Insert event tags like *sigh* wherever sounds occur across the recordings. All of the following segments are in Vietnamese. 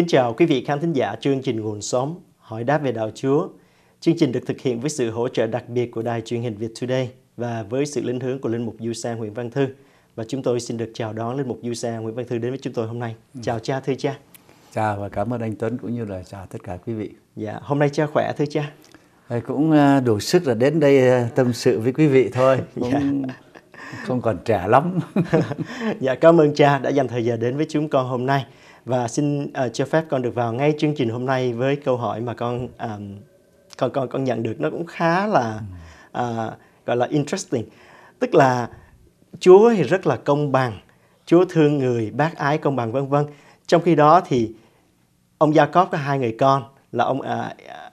Kính chào quý vị khán thính giả chương trình Nguồn Sống, hỏi đáp về Đạo Chúa. Chương trình được thực hiện với sự hỗ trợ đặc biệt của đài truyền hình Việt Today và với sự lĩnh hướng của Linh Mục Du Sa Nguyễn Văn Thư. Và chúng tôi xin được chào đón Linh Mục Du Sa Nguyễn Văn Thư đến với chúng tôi hôm nay. Ừ. Chào cha, thưa cha. Chào và cảm ơn anh Tuấn cũng như là chào tất cả quý vị. Dạ, hôm nay cha khỏe thưa cha. cũng ờ, đủ sức là đến đây ờ, tâm sự với quý vị thôi. *laughs* Dạ. Cũng... Dạ không còn trẻ lắm. *laughs* dạ cảm ơn cha đã dành thời giờ đến với chúng con hôm nay và xin uh, cho phép con được vào ngay chương trình hôm nay với câu hỏi mà con um, con con con nhận được nó cũng khá là uh, gọi là interesting tức là Chúa thì rất là công bằng Chúa thương người bác ái công bằng vân vân trong khi đó thì ông Gia Cóp có hai người con là ông uh,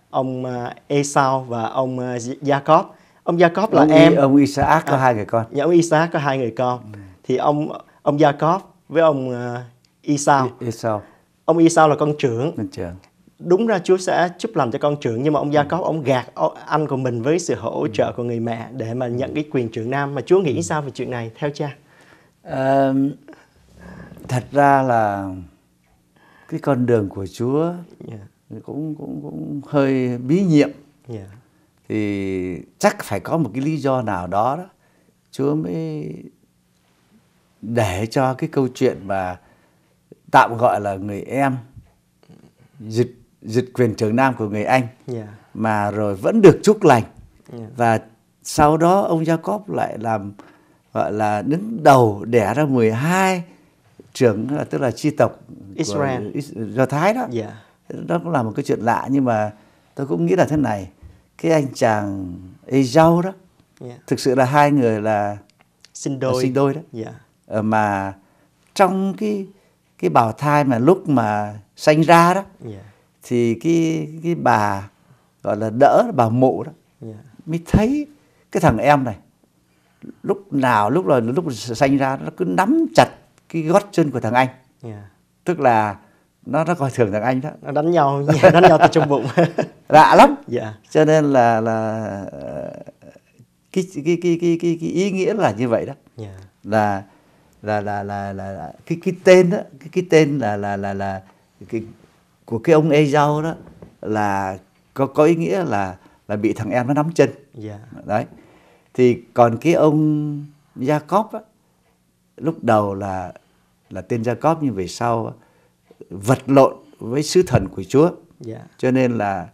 ông uh, Esau và ông uh, Gia Cóp ông Gia Cóp là ông, em ông Isaac có à, hai người con dạ ông Isaac có hai người con ừ. thì ông ông Gia Cóp với ông uh, Esau. Esau. Ông Esau là con trưởng. Con trưởng. Đúng ra Chúa sẽ chúc lành cho con trưởng nhưng mà ông Gia ừ. Cốp ông gạt anh của mình với sự hỗ trợ ừ. của người mẹ để mà nhận ừ. cái quyền trưởng nam mà Chúa nghĩ sao về chuyện này theo cha? À, thật ra là cái con đường của Chúa yeah. cũng cũng cũng hơi bí nhiệm. Yeah. Thì chắc phải có một cái lý do nào đó đó. Chúa mới để cho cái câu chuyện mà tạm gọi là người em dịch dịch quyền trưởng nam của người anh yeah. Dạ. mà rồi vẫn được chúc lành yeah. Dạ. và sau đó ông Jacob lại làm gọi là đứng đầu đẻ ra 12 trưởng tức là chi tộc Israel do Thái đó yeah. Dạ. đó cũng là một cái chuyện lạ nhưng mà tôi cũng nghĩ là thế này cái anh chàng Ejau đó yeah. thực sự là hai người là sinh đôi sinh đôi đó yeah. Ờ, mà trong cái cái bào thai mà lúc mà sanh ra đó yeah. Dạ. thì cái cái bà gọi là đỡ bà mụ đó yeah. Dạ. mới thấy cái thằng em này lúc nào lúc là lúc sanh ra nó cứ nắm chặt cái gót chân của thằng anh yeah. Dạ. tức là nó nó coi thường thằng anh đó nó đánh nhau đánh nhau từ trong bụng *laughs* lạ lắm yeah. cho nên là là ờ, cái cái cái cái cái, cái ý nghĩa là như vậy đó yeah. là là là là là, là cái cái tên đó cái cái tên là là là là cái của cái ông Ezau đó là có có ý nghĩa là là bị thằng em nó nắm chân yeah. Dạ. đấy thì còn cái ông Jacob á, lúc đầu là là tên Jacob nhưng về sau vật lộn với sứ thần của Chúa yeah. Dạ. cho nên là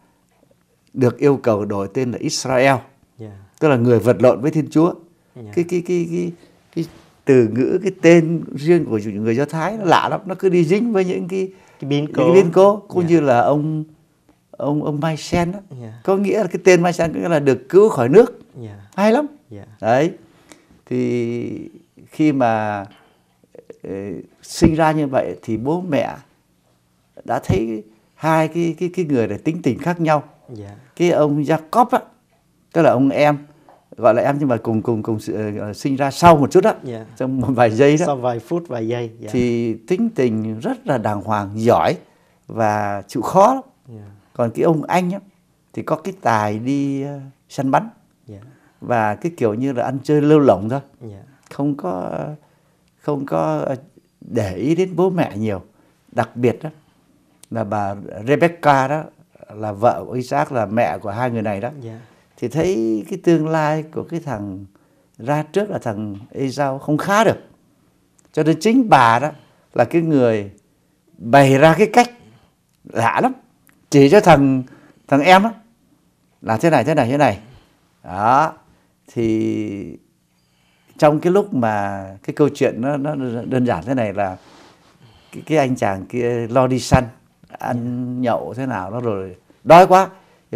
được yêu cầu đổi tên là Israel yeah. Dạ. tức là người vật lộn với Thiên Chúa yeah. cái, cái cái cái cái từ ngữ cái tên riêng của người do thái nó lạ lắm nó cứ đi dính với những cái cái biến cố, cái biến cố cũng yeah. Dạ. như là ông ông ông Mai Sen đó. Yeah. Dạ. có nghĩa là cái tên Mai Sen nghĩa là được cứu khỏi nước yeah. Dạ. hay lắm yeah. đấy thì khi mà ấy, ờ, sinh ra như vậy thì bố mẹ đã thấy hai cái cái cái người để tính tình khác nhau yeah. cái ông Jacob á tức là ông em gọi là em nhưng mà cùng cùng cùng uh, sinh ra sau một chút đó yeah. Dạ. trong một vài giây đó sau vài phút vài giây yeah. Dạ. thì tính tình rất là đàng hoàng giỏi và chịu khó lắm. Yeah. Dạ. còn cái ông anh á thì có cái tài đi uh, săn bắn yeah. và cái kiểu như là ăn chơi lêu lỏng thôi yeah. không có không có để ý đến bố mẹ nhiều đặc biệt đó là bà Rebecca đó là vợ của Isaac là mẹ của hai người này đó yeah thì thấy cái tương lai của cái thằng ra trước là thằng Esau không khá được cho nên chính bà đó là cái người bày ra cái cách lạ lắm chỉ cho thằng thằng em đó là thế này thế này thế này đó thì trong cái lúc mà cái câu chuyện nó, nó đơn giản thế này là cái, cái anh chàng kia lo đi săn ăn nhậu thế nào đó rồi đói quá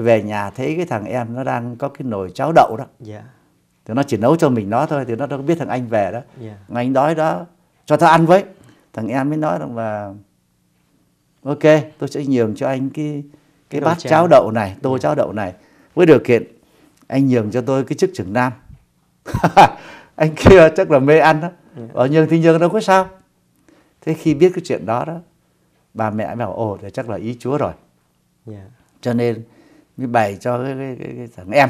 về nhà thấy cái thằng em nó đang có cái nồi cháo đậu đó yeah. Dạ. thì nó chỉ nấu cho mình nó thôi thì nó đâu biết thằng anh về đó dạ. yeah. anh đói đó cho tao ăn với thằng em mới nói rằng là ok tôi sẽ nhường cho anh cái cái bát cháo. đậu này tô yeah. Dạ. cháo đậu này với điều kiện anh nhường cho tôi cái chức trưởng nam *laughs* anh kia chắc là mê ăn đó yeah. ở ờ, nhường thì nhường đâu có sao thế khi biết cái chuyện đó đó bà mẹ bảo ồ thì chắc là ý chúa rồi yeah. cho nên mới bày cho cái, cái, cái, cái thằng em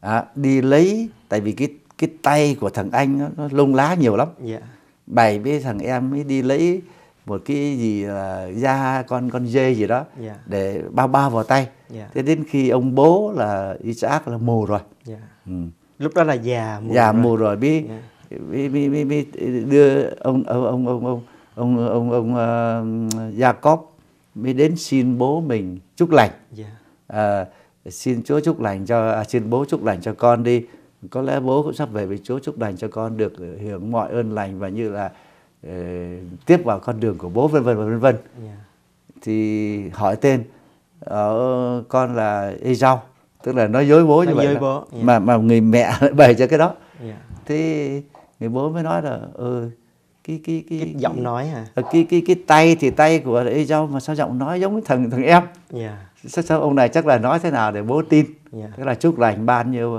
à, đi lấy tại vì cái cái tay của thằng anh nó, nó lông lá nhiều lắm yeah. Dạ. bày với thằng em mới đi lấy một cái gì là da con con dê gì đó yeah. Dạ. để bao bao vào tay yeah. Dạ. thế đến khi ông bố là Isaac là mù rồi yeah. ừ. lúc đó là già mù già rồi. mù rồi biết yeah. Bi, bi, bi, bi, đưa ông ông ông ông ông ông ông, ông uh, ờ, Jacob mới đến xin bố mình chúc lành yeah à, xin Chúa chúc lành cho à, xin bố chúc lành cho con đi có lẽ bố cũng sắp về với Chúa chúc lành cho con được hưởng mọi ơn lành và như là uh, tiếp vào con đường của bố vân vân vân vân yeah. thì hỏi tên ở ờ, con là y rau tức là nói dối bố nói như vậy bố. Yeah. mà mà người mẹ lại *laughs* bày cho cái đó yeah. thì người bố mới nói là ừ, cái cái cái, cái giọng cái, nói hả? À? Cái cái cái tay thì tay của ấy dâu mà sao giọng nói giống thằng thằng em. Yeah. Dạ. Sao, sao ông này chắc là nói thế nào để bố tin. Yeah. Dạ. Tức là chúc lành ban nhiêu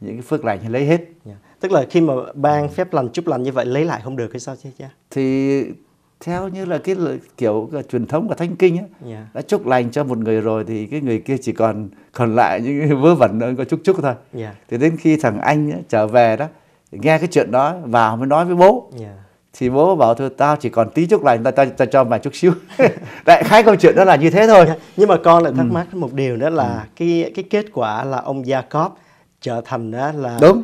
những cái phước lành lấy hết. Yeah. Dạ. Tức là khi mà ban phép lành chúc lành như vậy lấy lại không được hay sao chứ cha? Thì theo như là cái kiểu cái truyền thống của thánh kinh á, yeah. đã chúc lành cho một người rồi thì cái người kia chỉ còn còn lại những vớ vẩn có chúc chúc thôi yeah. thì đến khi thằng anh ấy, trở về đó nghe cái chuyện đó vào mới nói với bố yeah thì bố bảo thôi tao chỉ còn tí chút lành tao ta ta cho mày chút xíu *laughs* đại khái câu chuyện đó là như thế thôi dạ, nhưng mà con lại thắc ừ. mắc một điều đó là ừ. cái cái kết quả là ông Jacob trở thành đó là đúng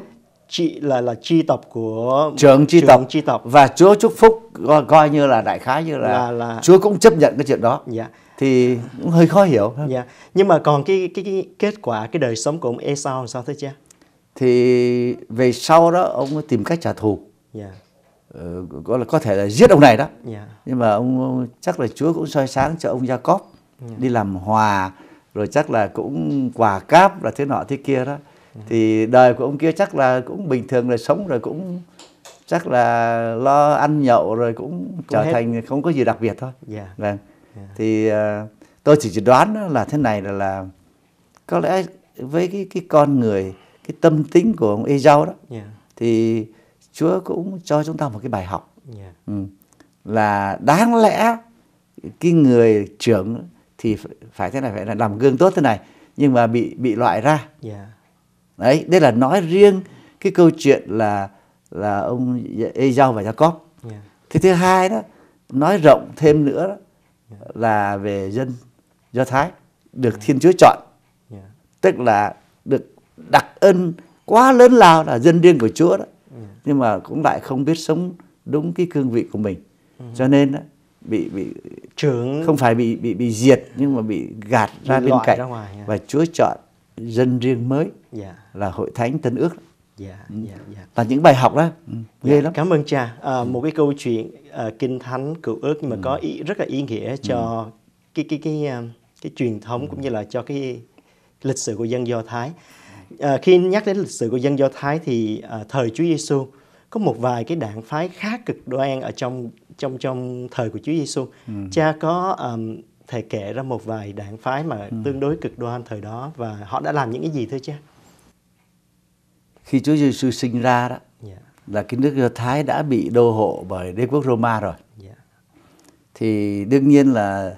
chị là là chi tộc của trưởng chi tộc chi tộc và Chúa chúc phúc coi, coi như là đại khái như là, là, là Chúa cũng chấp nhận cái chuyện đó dạ. thì cũng hơi khó hiểu dạ. nhưng mà còn cái, cái cái kết quả cái đời sống của ông Esau sao thế cha thì về sau đó ông tìm cách trả thù yeah. Dạ gọi ờ, là có thể là giết ông này đó yeah. Dạ. nhưng mà ông, ông chắc là Chúa cũng soi sáng cho ông Jacob yeah. Dạ. đi làm hòa rồi chắc là cũng quà cáp là thế nọ thế kia đó yeah. Dạ. thì đời của ông kia chắc là cũng bình thường rồi sống rồi cũng chắc là lo ăn nhậu rồi cũng, cũng trở hết. thành không có gì đặc biệt thôi yeah. vâng yeah. thì uh, tôi chỉ đoán là thế này là là có lẽ với cái cái con người cái tâm tính của ông Ejau đó yeah. thì Chúa cũng cho chúng ta một cái bài học yeah. Ừ. là đáng lẽ cái người trưởng thì phải thế này phải là làm gương tốt thế này nhưng mà bị bị loại ra yeah. đấy đây là nói riêng cái câu chuyện là là ông Ejau và Jacob yeah. thế thứ hai đó nói rộng thêm nữa đó, là về dân Do Thái được yeah. Thiên Chúa chọn yeah. tức là được đặc ân quá lớn lao là dân riêng của Chúa đó nhưng mà cũng lại không biết sống đúng cái cương vị của mình cho nên đó, bị bị trưởng không phải bị bị bị diệt nhưng mà bị gạt ra bên cạnh ra ngoài, yeah. và Chúa chọn dân riêng mới yeah. là hội thánh tân ước dạ dạ dạ là những bài học đó ừ, ghê yeah, lắm cảm ơn cha à, một cái câu chuyện à, kinh thánh cựu ước nhưng mà ừ. có ý rất là ý nghĩa cho ừ. cái, cái cái cái ờ, cái truyền thống cũng như là cho cái lịch sử của dân do thái Ờ, khi nhắc đến lịch sử của dân Do Thái thì à, thời Chúa Giêsu có một vài cái đảng phái khá cực đoan ở trong trong trong thời của Chúa Giêsu. Ừ. Cha có um, thầy kể ra một vài đảng phái mà ừ. tương đối cực đoan thời đó và họ đã làm những cái gì thưa cha? Khi Chúa Giêsu sinh ra đó yeah. Dạ. là cái nước Do Thái đã bị đô hộ bởi đế quốc Roma rồi. Yeah. Dạ. Thì đương nhiên là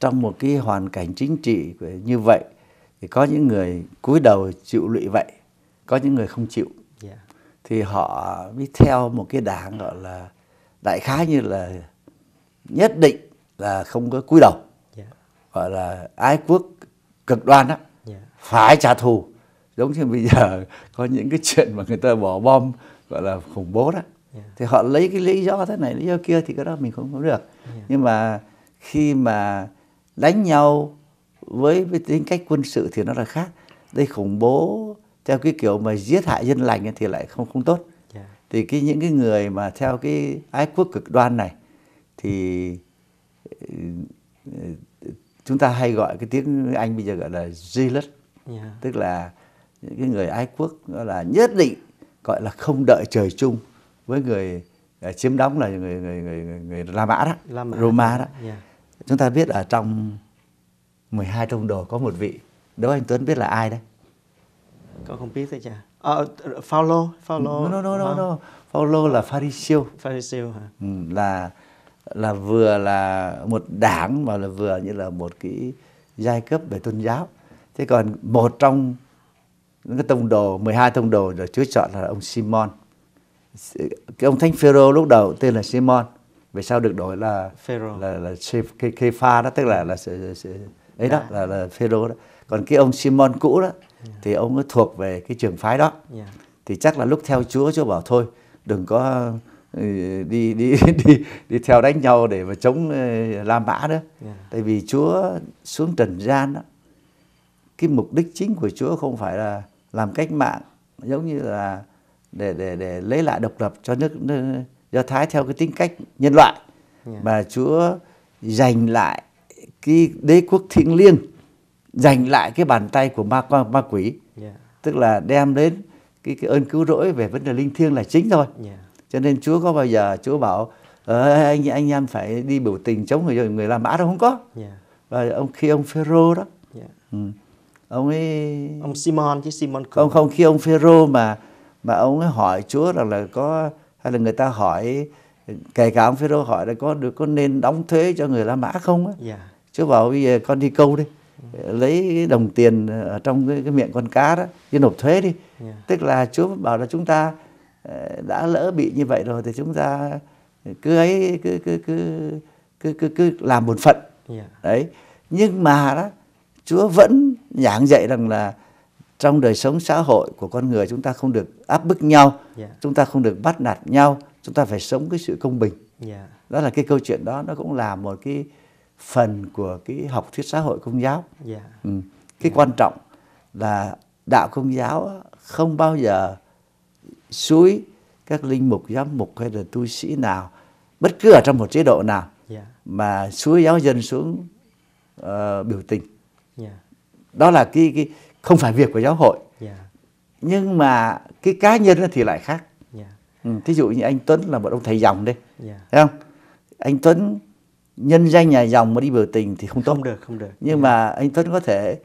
trong một cái hoàn cảnh chính trị như vậy thì có những người cúi đầu chịu lụy vậy có những người không chịu yeah. thì họ mới theo một cái đảng gọi là đại khái như là nhất định là không có cúi đầu yeah. gọi là ái quốc cực đoan đó yeah. phải trả thù giống như bây giờ có những cái chuyện mà người ta bỏ bom gọi là khủng bố đó yeah. thì họ lấy cái lý do thế này lý do kia thì cái đó mình không có được yeah. nhưng mà khi mà đánh nhau với với tính cách quân sự thì nó là khác đây khủng bố theo cái kiểu mà giết hại dân lành thì lại không không tốt yeah. Dạ. thì cái những cái người mà theo cái ái quốc cực đoan này thì chúng ta hay gọi cái tiếng anh bây giờ gọi là zealot, yeah. Dạ. tức là những cái người ái quốc đó là nhất định gọi là không đợi trời chung với người à, chiếm đóng là người người người người, người La Mã đó, La Mã. Roma đó. Yeah. Dạ. Chúng ta biết ở trong 12 trong đồ có một vị. Đố anh Tuấn biết là ai đấy? Con không biết đấy cha. À, ờ, Paulo, Paulo. No, no, no, no. Paulo là Pharisêu. Pharisêu hả? Ừ, là là vừa là một đảng mà là vừa như là một cái giai cấp về tôn giáo. Thế còn một trong những cái tông đồ 12 tông đồ được Chúa chọn là ông Simon. Cái ông thánh Phêrô lúc đầu tên là Simon, về sau được đổi là Phêrô là là Kepha đó tức là là, là, là ấy đó dạ. là là Phêrô đó còn cái ông Simon cũ đó dạ. thì ông ấy thuộc về cái trường phái đó dạ. thì chắc là lúc theo Chúa Chúa bảo thôi đừng có ừ, đi *laughs* đi đi đi, theo đánh nhau để mà chống ừ, La Mã nữa tại vì Chúa xuống trần gian đó cái mục đích chính của Chúa không phải là làm cách mạng giống như là để để để lấy lại độc lập cho nước, nước do Thái theo cái tính cách nhân loại yeah. mà Chúa giành lại cái đế quốc thiêng liêng giành lại cái bàn tay của ma ma quỷ yeah. Dạ. tức là đem đến cái, cái ơn cứu rỗi về vấn đề linh thiêng là chính thôi yeah. Dạ. cho nên Chúa có bao giờ Chúa bảo ờ, anh anh em phải đi biểu tình chống người người La Mã đâu không có yeah. Dạ. và ông khi ông Phêrô đó yeah. ừ. ông ấy ông Simon chứ Simon Cường. không không khi ông Phêrô mà mà ông ấy hỏi Chúa rằng là có hay là người ta hỏi kể cả ông Phêrô hỏi là có được có nên đóng thuế cho người La Mã không á yeah chú bảo bây giờ con đi câu đi lấy đồng tiền ở trong cái, cái miệng con cá đó đi nộp thuế đi yeah. tức là chúa bảo là chúng ta ờ, đã lỡ bị như vậy rồi thì chúng ta cứ ấy cứ cứ cứ cứ cứ, cứ làm bổn phận yeah. đấy nhưng mà đó chúa vẫn giảng dạy rằng là trong đời sống xã hội của con người chúng ta không được áp bức nhau yeah. chúng ta không được bắt nạt nhau chúng ta phải sống cái sự công bình yeah. đó là cái câu chuyện đó nó cũng là một cái phần của cái học thuyết xã hội công giáo yeah. Dạ. ừ. cái yeah. Dạ. quan trọng là đạo công giáo không bao giờ suối các linh mục giám mục hay là tu sĩ nào bất cứ ở trong một chế độ nào yeah. Dạ. mà suối giáo dân xuống uh, biểu tình yeah. đó là cái, cái không phải việc của giáo hội yeah. nhưng mà cái cá nhân thì lại khác yeah. ừ, thí dụ như anh Tuấn là một ông thầy dòng đây yeah. thấy không anh Tuấn nhân danh nhà dòng mà đi biểu tình thì không tốt không được không được nhưng dạ. mà anh Tuấn có thể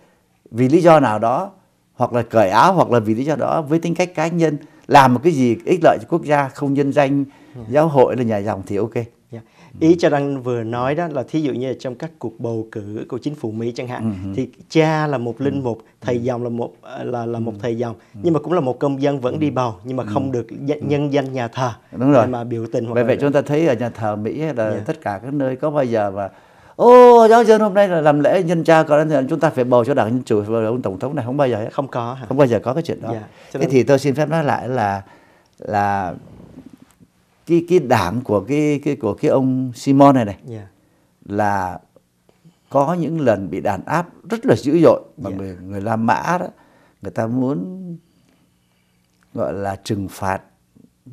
vì lý do nào đó hoặc là cởi áo hoặc là vì lý do đó với tính cách cá nhân làm một cái gì ích lợi cho quốc gia không nhân danh ừ. giáo hội là nhà dòng thì ok Yeah. Dạ. Ừ. Ý cho đang vừa nói đó là thí dụ như trong các cuộc bầu cử của chính phủ Mỹ chẳng hạn uh-huh. thì cha là một linh mục, thầy dòng là một ờ, là là một thầy dòng nhưng mà cũng là một công dân vẫn đi bầu nhưng mà không được nhân danh nhà thờ Đúng rồi. mà biểu tình. Bởi vậy, vậy chúng ta thấy ở nhà thờ Mỹ là yeah. Dạ. tất cả các nơi có bao giờ mà ô giáo dân hôm nay là làm lễ nhân cha còn thì chúng ta phải bầu cho đảng dân chủ và ông tổng thống này không bao giờ ấy. không có hả? không bao giờ có cái chuyện đó. Yeah. Dạ. Thế nên... thì tôi xin phép nói lại là là cái cái đảng của cái cái của cái ông Simon này này yeah. Dạ. là có những lần bị đàn áp rất là dữ dội mà yeah. Dạ. người người La Mã đó người ta muốn gọi là trừng phạt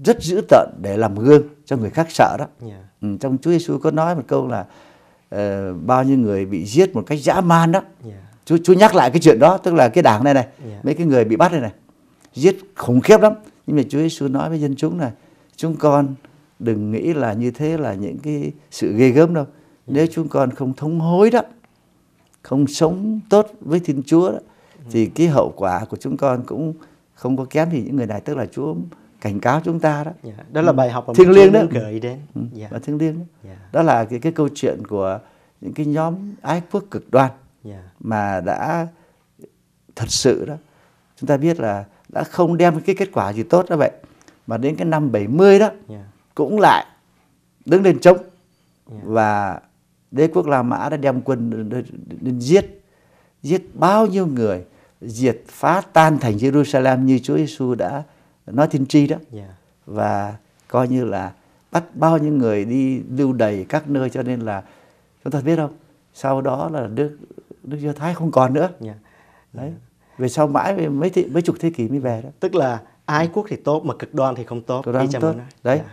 rất dữ tợn để làm gương cho người khác sợ đó. Yeah. Dạ. Ừ, trong Chúa Giêsu có nói một câu là uh, bao nhiêu người bị giết một cách dã man đó. Yeah. Chúa Chúa nhắc lại cái chuyện đó, tức là cái đảng này này, yeah. mấy cái người bị bắt này này, giết khủng khiếp lắm. Nhưng mà Chúa Giêsu nói với dân chúng này, chúng con đừng nghĩ là như thế là những cái sự ghê gớm đâu ừ. nếu chúng con không thống hối đó không sống tốt với thiên chúa đó, ừ. thì cái hậu quả của chúng con cũng không có kém gì những người này tức là chúa cảnh cáo chúng ta đó yeah. Dạ, đó là ừ. bài học mà thiêng liêng đó gửi đến yeah. Dạ. và thiêng liêng đó. Yeah. Dạ. đó là cái cái câu chuyện của những cái nhóm ái quốc cực đoan yeah. mà đã thật sự đó chúng ta biết là đã không đem cái kết quả gì tốt đó vậy mà đến cái năm 70 đó yeah cũng lại đứng lên chống dạ. và đế quốc La Mã đã đem quân đến giết giết bao nhiêu người diệt phá tan thành Jerusalem như Chúa Giêsu đã nói tiên tri đó dạ. và coi như là bắt bao nhiêu người đi lưu đầy các nơi cho nên là chúng ta biết không sau đó là đức đức do thái không còn nữa dạ. đấy về sau mãi mấy thị, mấy chục thế kỷ mới về đó tức là ái quốc thì tốt mà cực đoan thì không tốt cực đoan không tốt nói. đấy yeah.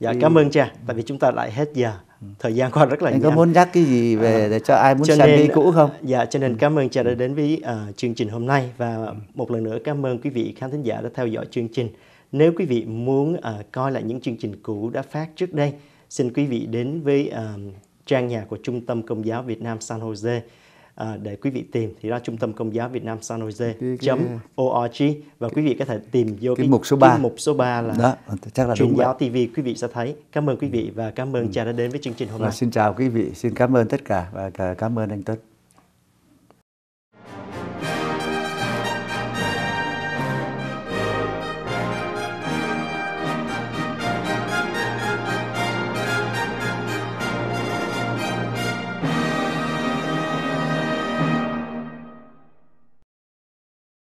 Dạ ừ. cảm ơn cha, tại vì chúng ta lại hết giờ. Thời gian qua rất là Anh nhanh. có muốn nhắc cái gì về ờ, để cho ai muốn xem đi cũ không? Dạ, cho nên ừ. cảm ơn cha đã ừ. đến với uh, chương trình hôm nay và một lần nữa cảm ơn quý vị khán thính giả đã theo dõi chương trình. Nếu quý vị muốn uh, coi lại những chương trình cũ đã phát trước đây, xin quý vị đến với uh, trang nhà của Trung tâm Công giáo Việt Nam San Jose. Ờ, để quý vị tìm thì đó trung tâm công giáo Việt Nam San Jose cái, cái... .org và quý vị có thể tìm vô cái, cái mục số 3 cái mục số 3 là đó, chắc là truyền giáo TV quý vị sẽ thấy cảm ơn quý vị và cảm ơn ừ. cha đã đến với chương trình hôm nay xin chào quý vị xin cảm ơn tất cả và cảm ơn anh Tuấn